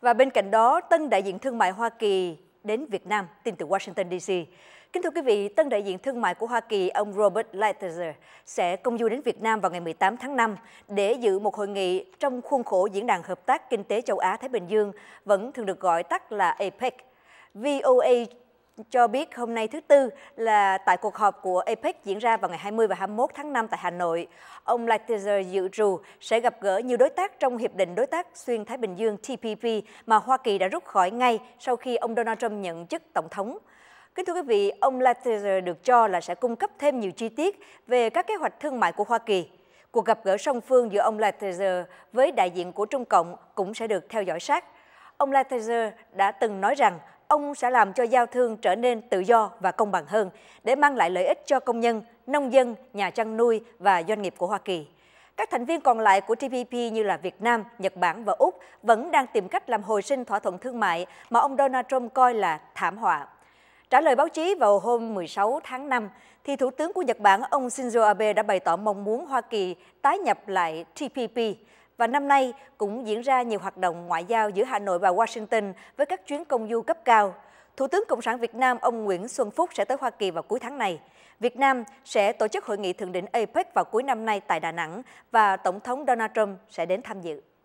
Và bên cạnh đó, tân đại diện thương mại Hoa Kỳ đến Việt Nam, tin từ Washington DC. Kính thưa quý vị, tân đại diện thương mại của Hoa Kỳ ông Robert Lighthizer sẽ công du đến Việt Nam vào ngày 18 tháng 5 để dự một hội nghị trong khuôn khổ diễn đàn hợp tác kinh tế châu Á Thái Bình Dương, vẫn thường được gọi tắt là APEC. VOA cho biết hôm nay thứ Tư là tại cuộc họp của APEC diễn ra vào ngày 20 và 21 tháng 5 tại Hà Nội, ông Lighthizer dự trù sẽ gặp gỡ nhiều đối tác trong Hiệp định Đối tác Xuyên Thái Bình Dương TPP mà Hoa Kỳ đã rút khỏi ngay sau khi ông Donald Trump nhận chức Tổng thống. Kính thưa quý vị, ông Lighthizer được cho là sẽ cung cấp thêm nhiều chi tiết về các kế hoạch thương mại của Hoa Kỳ. Cuộc gặp gỡ song phương giữa ông Lighthizer với đại diện của Trung Cộng cũng sẽ được theo dõi sát. Ông Lighthizer đã từng nói rằng ông sẽ làm cho giao thương trở nên tự do và công bằng hơn để mang lại lợi ích cho công nhân, nông dân, nhà chăn nuôi và doanh nghiệp của Hoa Kỳ. Các thành viên còn lại của TPP như là Việt Nam, Nhật Bản và Úc vẫn đang tìm cách làm hồi sinh thỏa thuận thương mại mà ông Donald Trump coi là thảm họa. Trả lời báo chí vào hôm 16 tháng 5, thì Thủ tướng của Nhật Bản ông Shinzo Abe đã bày tỏ mong muốn Hoa Kỳ tái nhập lại TPP và năm nay cũng diễn ra nhiều hoạt động ngoại giao giữa Hà Nội và Washington với các chuyến công du cấp cao. Thủ tướng Cộng sản Việt Nam ông Nguyễn Xuân Phúc sẽ tới Hoa Kỳ vào cuối tháng này. Việt Nam sẽ tổ chức hội nghị thượng đỉnh APEC vào cuối năm nay tại Đà Nẵng và Tổng thống Donald Trump sẽ đến tham dự.